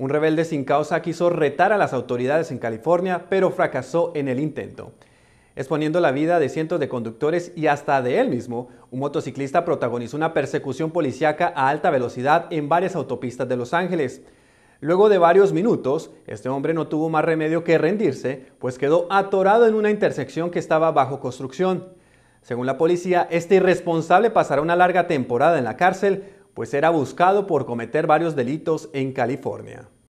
Un rebelde sin causa quiso retar a las autoridades en California, pero fracasó en el intento. Exponiendo la vida de cientos de conductores y hasta de él mismo, un motociclista protagonizó una persecución policíaca a alta velocidad en varias autopistas de Los Ángeles. Luego de varios minutos, este hombre no tuvo más remedio que rendirse, pues quedó atorado en una intersección que estaba bajo construcción. Según la policía, este irresponsable pasará una larga temporada en la cárcel pues era buscado por cometer varios delitos en California.